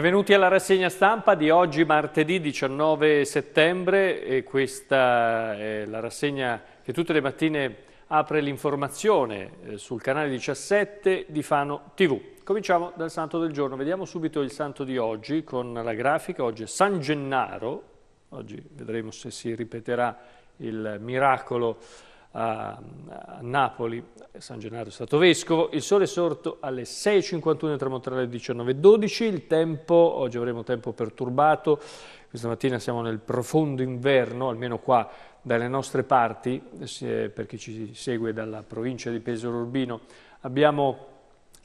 Benvenuti alla rassegna stampa di oggi martedì 19 settembre e questa è la rassegna che tutte le mattine apre l'informazione eh, sul canale 17 di Fano TV. Cominciamo dal santo del giorno, vediamo subito il santo di oggi con la grafica, oggi è San Gennaro, oggi vedremo se si ripeterà il miracolo a, a Napoli, San Gennaro è stato vescovo, il sole è sorto alle 6.51 tramonterà alle 19.12, il tempo, oggi avremo tempo perturbato, questa mattina siamo nel profondo inverno, almeno qua dalle nostre parti, per chi ci segue dalla provincia di Pesaro Urbino, abbiamo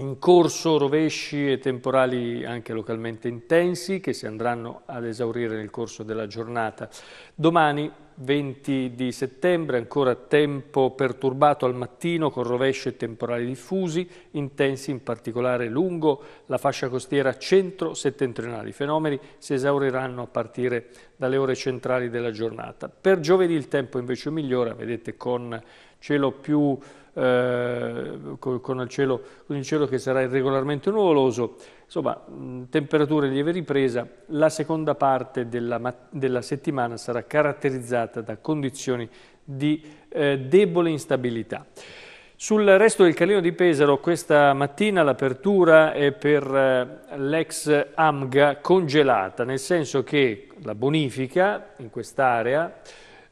in corso rovesci e temporali anche localmente intensi che si andranno ad esaurire nel corso della giornata. Domani 20 di settembre ancora tempo perturbato al mattino con rovesci e temporali diffusi, intensi in particolare lungo la fascia costiera centro-settentrionale. I fenomeni si esauriranno a partire dalle ore centrali della giornata. Per giovedì il tempo invece migliora, vedete con cielo più, eh, con, il cielo, con, il cielo, che sarà irregolarmente nuvoloso, insomma temperature in lieve ripresa, la seconda parte della, della, settimana sarà caratterizzata da condizioni di eh, debole instabilità. Sul resto del Calino di Pesaro questa mattina l'apertura è per eh, l'ex AMGA congelata, nel senso che la bonifica in quest'area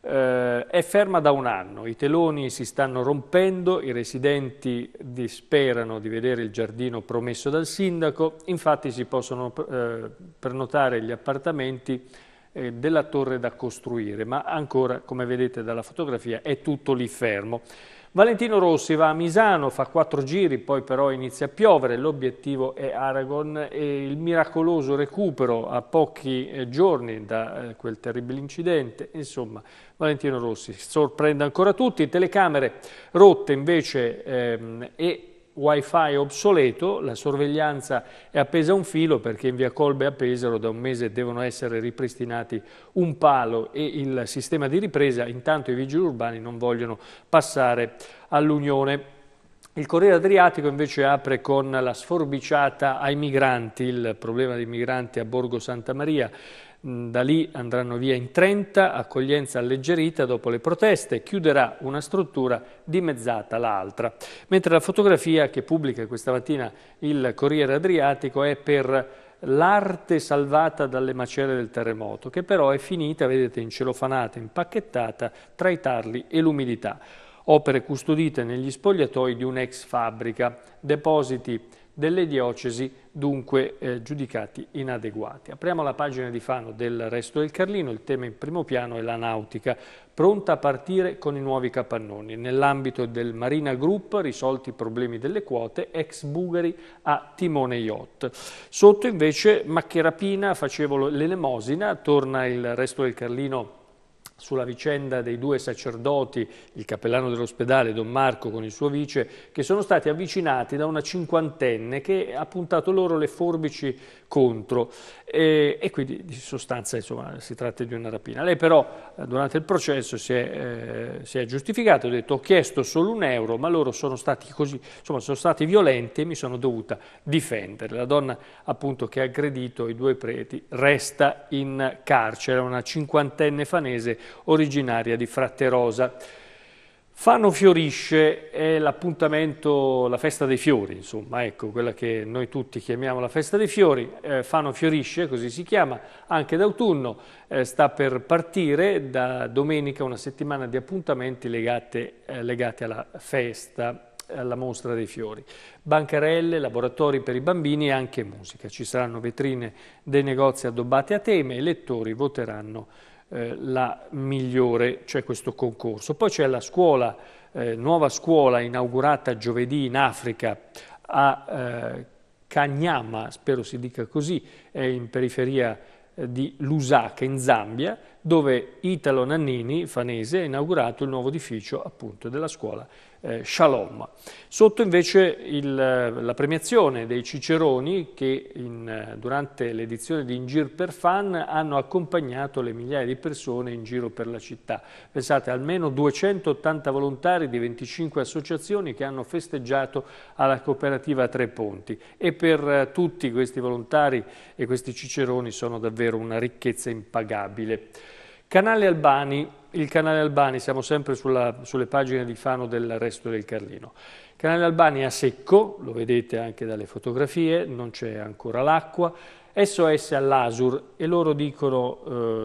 eh, è ferma da un anno, i teloni si stanno rompendo, i residenti disperano di vedere il giardino promesso dal sindaco, infatti si possono eh, prenotare gli appartamenti eh, della torre da costruire, ma ancora, come vedete dalla fotografia, è tutto lì fermo. Valentino Rossi va a Misano, fa quattro giri, poi però inizia a piovere, l'obiettivo è Aragon e il miracoloso recupero a pochi eh, giorni da eh, quel terribile incidente, insomma Valentino Rossi sorprende ancora tutti, telecamere rotte invece ehm, e wifi obsoleto, la sorveglianza è appesa a un filo perché in via Colbe a Pesaro da un mese devono essere ripristinati un palo e il sistema di ripresa, intanto i vigili urbani non vogliono passare all'Unione. Il Corriere Adriatico invece apre con la sforbiciata ai migranti, il problema dei migranti a Borgo Santa Maria. Mm, da lì andranno via in 30, accoglienza alleggerita dopo le proteste, chiuderà una struttura dimezzata l'altra. Mentre la fotografia che pubblica questa mattina il Corriere Adriatico è per l'arte salvata dalle macerie del terremoto, che però è finita, vedete, incelofanata, impacchettata tra i tarli e l'umidità. Opere custodite negli spogliatoi di un'ex fabbrica, depositi delle diocesi dunque eh, giudicati inadeguati. Apriamo la pagina di Fano del resto del Carlino, il tema in primo piano è la nautica, pronta a partire con i nuovi capannoni. Nell'ambito del Marina Group, risolti i problemi delle quote, ex Bugari a Timone Yacht. Sotto invece Maccherapina, facevo l'elemosina, torna il resto del Carlino sulla vicenda dei due sacerdoti, il cappellano dell'ospedale Don Marco con il suo vice, che sono stati avvicinati da una cinquantenne che ha puntato loro le forbici contro e, e quindi di sostanza insomma, si tratta di una rapina. Lei però durante il processo si è, eh, si è giustificato, ha detto ho chiesto solo un euro ma loro sono stati così, insomma sono stati violenti e mi sono dovuta difendere. La donna appunto che ha aggredito i due preti resta in carcere, una cinquantenne fanese originaria di Fratterosa. Fano Fiorisce è l'appuntamento, la festa dei fiori, insomma, ecco, quella che noi tutti chiamiamo la festa dei fiori. Eh, Fano Fiorisce, così si chiama, anche d'autunno, eh, sta per partire da domenica una settimana di appuntamenti legate, eh, legati alla festa, alla mostra dei fiori. Bancarelle, laboratori per i bambini e anche musica. Ci saranno vetrine dei negozi addobbati a tema e i lettori voteranno eh, la migliore, cioè questo concorso. Poi c'è la scuola, eh, nuova scuola inaugurata giovedì in Africa a eh, Kanyama, spero si dica così, è in periferia eh, di Lusaka in Zambia, dove Italo Nannini, fanese, ha inaugurato il nuovo edificio appunto della scuola eh, Shalom. Sotto invece il, eh, la premiazione dei Ciceroni che in, eh, durante l'edizione di In Giro per Fan hanno accompagnato le migliaia di persone in giro per la città. Pensate, almeno 280 volontari di 25 associazioni che hanno festeggiato alla cooperativa Tre Ponti e per eh, tutti questi volontari e questi Ciceroni sono davvero una ricchezza impagabile. Canale Albani, il canale Albani, siamo sempre sulla, sulle pagine di Fano del resto del Carlino. canale Albani a secco, lo vedete anche dalle fotografie, non c'è ancora l'acqua. SOS all'Asur e loro dicono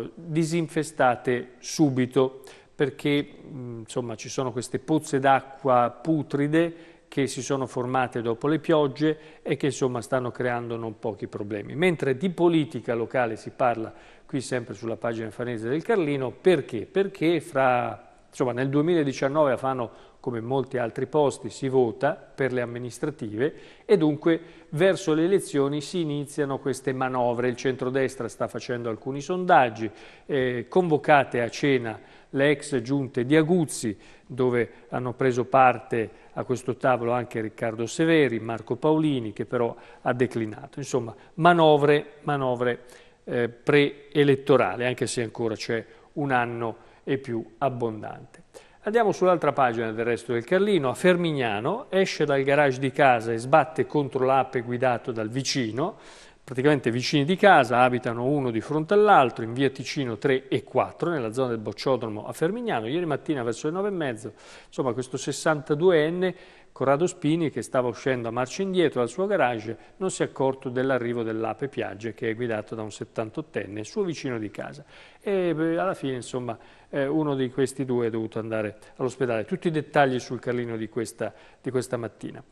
eh, disinfestate subito perché mh, mm, insomma, ci sono queste pozze d'acqua putride che si sono formate dopo le piogge e che insomma stanno creando non pochi problemi. Mentre di politica locale si parla qui sempre sulla pagina fanese del Carlino, perché? Perché fra, insomma, nel 2019 a Fano come in molti altri posti, si vota per le amministrative e dunque verso le elezioni si iniziano queste manovre. Il centrodestra sta facendo alcuni sondaggi, eh, convocate a cena le ex giunte di Aguzzi, dove hanno preso parte a questo tavolo anche Riccardo Severi, Marco Paolini, che però ha declinato. Insomma, manovre, manovre eh, preelettorali, anche se ancora c'è un anno e più abbondante. Andiamo sull'altra pagina del resto del Carlino. A Fermignano esce dal garage di casa e sbatte contro l'ape guidato dal vicino praticamente vicini di casa, abitano uno di fronte all'altro, in via Ticino 3 e 4, nella zona del Bocciodromo a Fermignano. Ieri mattina verso le 9 e mezzo, insomma, questo 62enne Corrado Spini, che stava uscendo a marcia indietro dal suo garage, non si è accorto dell'arrivo dell'ape Piagge, che è guidato da un 78enne, suo vicino di casa. E beh, alla fine, insomma, uno di questi due è dovuto andare all'ospedale. Tutti i dettagli sul Carlino di questa, di questa mattina.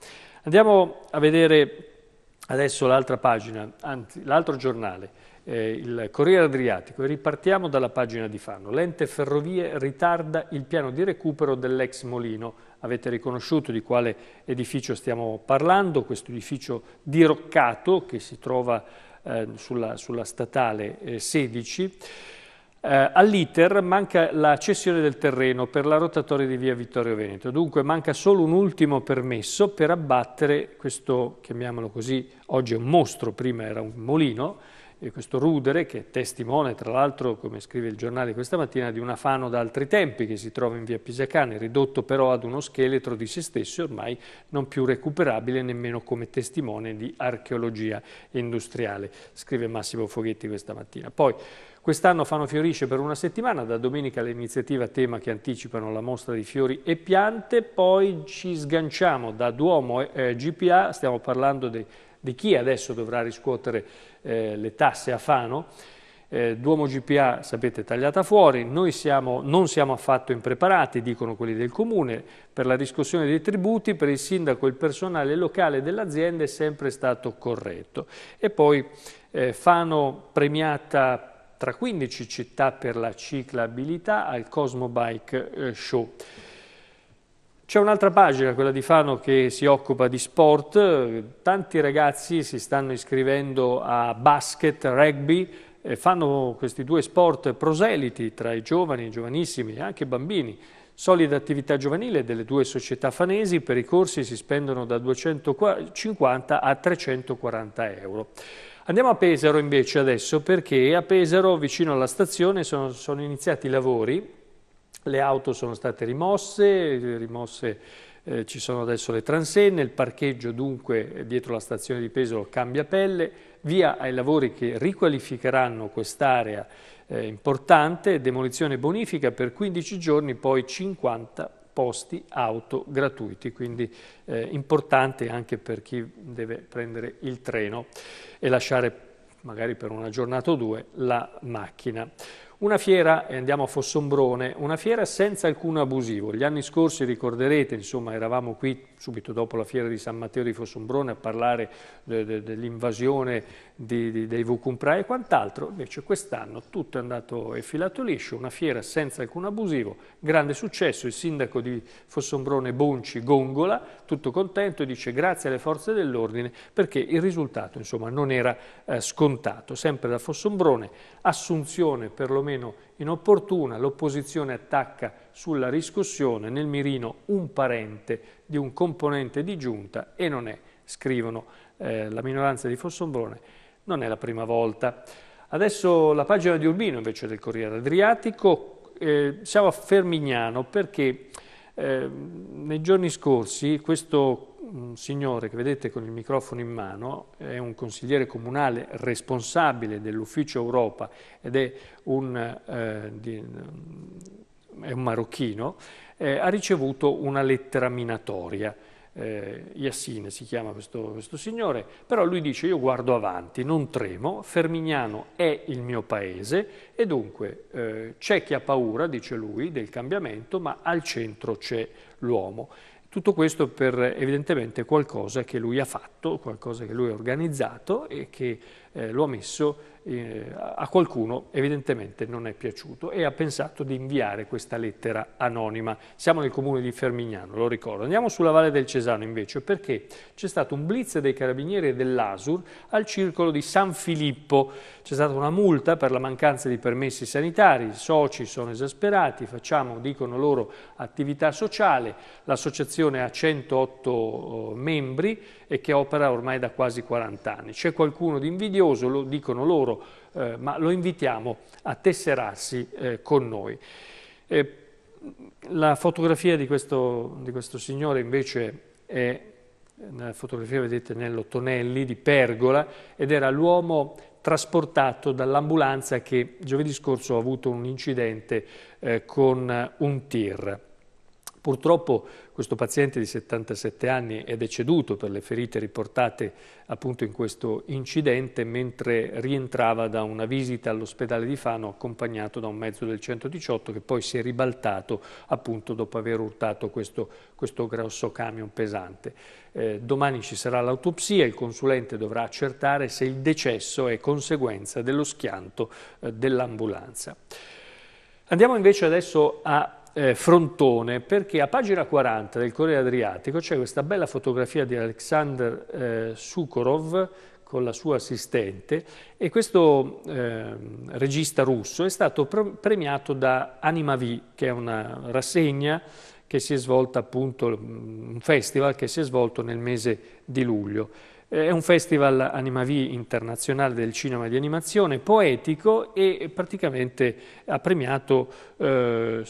Andiamo a vedere Adesso l'altra pagina, anzi l'altro giornale, eh, il Corriere Adriatico, e ripartiamo dalla pagina di Fanno. L'ente Ferrovie ritarda il piano di recupero dell'ex Molino. Avete riconosciuto di quale edificio stiamo parlando, questo edificio diroccato che si trova eh, sulla, sulla, statale eh, 16. Eh, All'iter manca la cessione del terreno per la rotatoria di via Vittorio Veneto, dunque manca solo un ultimo permesso per abbattere questo, chiamiamolo così, oggi è un mostro, prima era un molino, questo rudere che è testimone tra l'altro, come scrive il giornale questa mattina, di una fano da altri tempi che si trova in via Pisacane, ridotto però ad uno scheletro di se stesso ormai non più recuperabile nemmeno come testimone di archeologia industriale, scrive Massimo Foghetti questa mattina. Poi, Quest'anno Fano fiorisce per una settimana, da domenica l'iniziativa tema che anticipano la mostra di fiori e piante, poi ci sganciamo da Duomo e eh, GPA, stiamo parlando di, di chi adesso dovrà riscuotere eh, le tasse a Fano, eh, Duomo GPA, sapete, è tagliata fuori, noi siamo, non siamo affatto impreparati, dicono quelli del comune, per la riscossione dei tributi, per il sindaco e il personale locale dell'azienda è sempre stato corretto. E poi eh, Fano premiata tra 15 città per la ciclabilità al Cosmo Bike eh, Show. C'è un'altra pagina, quella di Fano, che si occupa di sport. Tanti ragazzi si stanno iscrivendo a basket, rugby, fanno questi due sport proseliti tra i giovani, i giovanissimi e anche i bambini. Solida attività giovanile delle due società fanesi, per i corsi si spendono da 250 a 340 euro. Andiamo a Pesaro invece adesso perché a Pesaro vicino alla stazione sono, sono iniziati i lavori, le auto sono state rimosse, rimosse eh, ci sono adesso le transenne, il parcheggio dunque dietro la stazione di Pesaro cambia pelle, via ai lavori che riqualificheranno quest'area eh, importante, demolizione bonifica per 15 giorni, poi 50 posti auto gratuiti, quindi eh, importante anche per chi deve prendere il treno e lasciare magari per una giornata o due la macchina. Una fiera, e andiamo a Fossombrone, una fiera senza alcun abusivo. Gli anni scorsi ricorderete, insomma, eravamo qui subito dopo la fiera di San Matteo di Fossombrone a parlare de, de, dell'invasione di, di, dei Vucumpra e quant'altro, invece quest'anno tutto è andato e filato liscio, una fiera senza alcun abusivo, grande successo, il sindaco di Fossombrone Bonci gongola, tutto contento e dice grazie alle forze dell'ordine perché il risultato insomma non era eh, scontato, sempre da Fossombrone, assunzione perlomeno quantomeno inopportuna, l'opposizione attacca sulla riscossione nel mirino un parente di un componente di giunta e non è, scrivono eh, la minoranza di Fossombrone, non è la prima volta. Adesso la pagina di Urbino invece del Corriere Adriatico, eh, siamo a Fermignano perché eh, nei giorni scorsi questo un signore che vedete con il microfono in mano è un consigliere comunale responsabile dell'ufficio Europa ed è un, eh, di, mm, è un marocchino, eh, ha ricevuto una lettera minatoria. Eh, Yassine si chiama questo, questo signore, però lui dice io guardo avanti, non tremo, Fermignano è il mio paese e dunque eh, c'è chi ha paura, dice lui, del cambiamento, ma al centro c'è l'uomo. Tutto questo per evidentemente qualcosa che lui ha fatto, qualcosa che lui ha organizzato e che eh, lo ha messo eh, a qualcuno evidentemente non è piaciuto e ha pensato di inviare questa lettera anonima. Siamo nel comune di Fermignano, lo ricordo. Andiamo sulla Valle del Cesano invece perché c'è stato un blitz dei carabinieri e dell'Asur al circolo di San Filippo. C'è stata una multa per la mancanza di permessi sanitari, i soci sono esasperati, facciamo, dicono loro, attività sociale, l'associazione ha 108 membri e che opera ormai da quasi 40 anni. C'è qualcuno di invidioso, lo dicono loro, eh, ma lo invitiamo a tesserarsi eh, con noi. Eh, la fotografia di questo, di questo signore invece è nella fotografia, vedete, Nello Tonelli di Pergola ed era l'uomo trasportato dall'ambulanza che giovedì scorso ha avuto un incidente eh, con un tir. Purtroppo questo paziente di 77 anni è deceduto per le ferite riportate appunto in questo incidente mentre rientrava da una visita all'ospedale di Fano accompagnato da un mezzo del 118 che poi si è ribaltato appunto dopo aver urtato questo, questo grosso camion pesante. Eh, domani ci sarà l'autopsia, il consulente dovrà accertare se il decesso è conseguenza dello schianto eh, dell'ambulanza. Andiamo invece adesso a eh, frontone perché a pagina 40 del Corriere Adriatico c'è questa bella fotografia di Alexander eh, Sukhorov con la sua assistente e questo eh, regista russo è stato pre premiato da Anima V, che è una rassegna che si è svolta appunto, mm, un festival che si è svolto nel mese di luglio. È un festival Animavi internazionale del cinema e di animazione, poetico e praticamente ha premiato eh,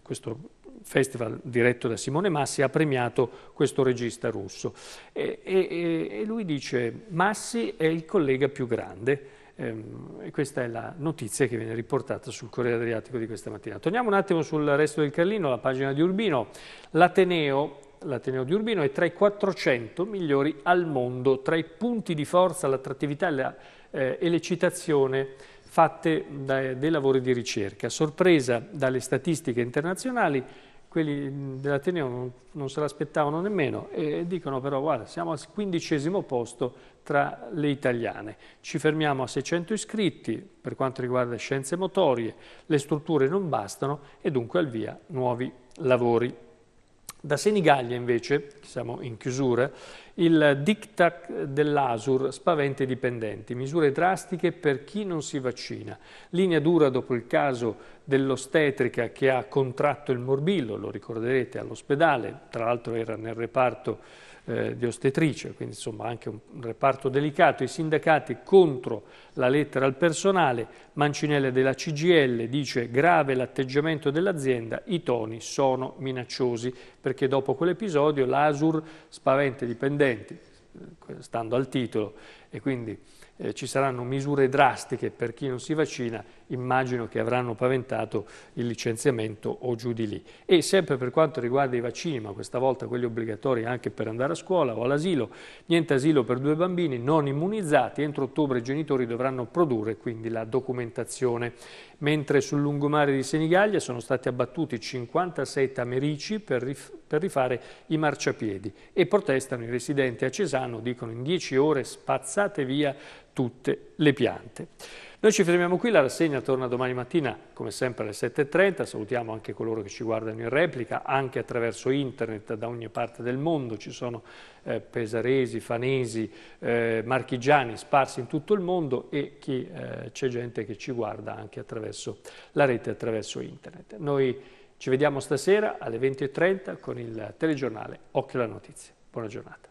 questo festival diretto da Simone Massi ha premiato questo regista russo e, e, e lui dice Massi è il collega più grande ehm, e questa è la notizia che viene riportata sul Corriere Adriatico di questa mattina. Torniamo un attimo sul resto del Carlino, la pagina di Urbino. L'Ateneo l'Ateneo di Urbino è tra i 400 migliori al mondo, tra i punti di forza, l'attrattività la, eh, e l'eccitazione fatte da, dai lavori di ricerca. Sorpresa dalle statistiche internazionali, quelli dell'Ateneo non, non, se l'aspettavano nemmeno e dicono però guarda siamo al quindicesimo posto tra le italiane. Ci fermiamo a 600 iscritti per quanto riguarda scienze motorie, le strutture non bastano e dunque al via nuovi lavori. Da Senigallia invece, siamo in chiusura, il diktat dell'ASUR spaventa i dipendenti, misure drastiche per chi non si vaccina. Linea dura dopo il caso dell'ostetrica che ha contratto il morbillo, lo ricorderete, all'ospedale, tra l'altro era nel reparto eh, di ostetrice, quindi insomma anche un reparto delicato, i sindacati contro la lettera al personale, Mancinelle della CGL dice grave l'atteggiamento dell'azienda, i toni sono minacciosi, perché dopo quell'episodio l'Asur spaventa i dipendenti, eh, stando al titolo, e quindi eh, ci saranno misure drastiche per chi non si vaccina immagino che avranno paventato il licenziamento o giù di lì. E sempre per quanto riguarda i vaccini, ma questa volta quelli obbligatori anche per andare a scuola o all'asilo, niente asilo per due bambini non immunizzati, entro ottobre i genitori dovranno produrre quindi la documentazione. Mentre sul lungomare di Senigallia sono stati abbattuti 56 tamerici per, rif per rifare i marciapiedi e protestano i residenti a Cesano, dicono in 10 ore spazzate via tutte le piante. Noi ci fermiamo qui, la rassegna torna domani mattina come sempre alle 7.30, salutiamo anche coloro che ci guardano in replica, anche attraverso internet da ogni parte del mondo, ci sono eh, pesaresi, fanesi, eh, marchigiani sparsi in tutto il mondo e eh, c'è gente che ci guarda anche attraverso la rete, attraverso internet. Noi ci vediamo stasera alle 20.30 con il telegiornale Occhio alla Notizia. Buona giornata.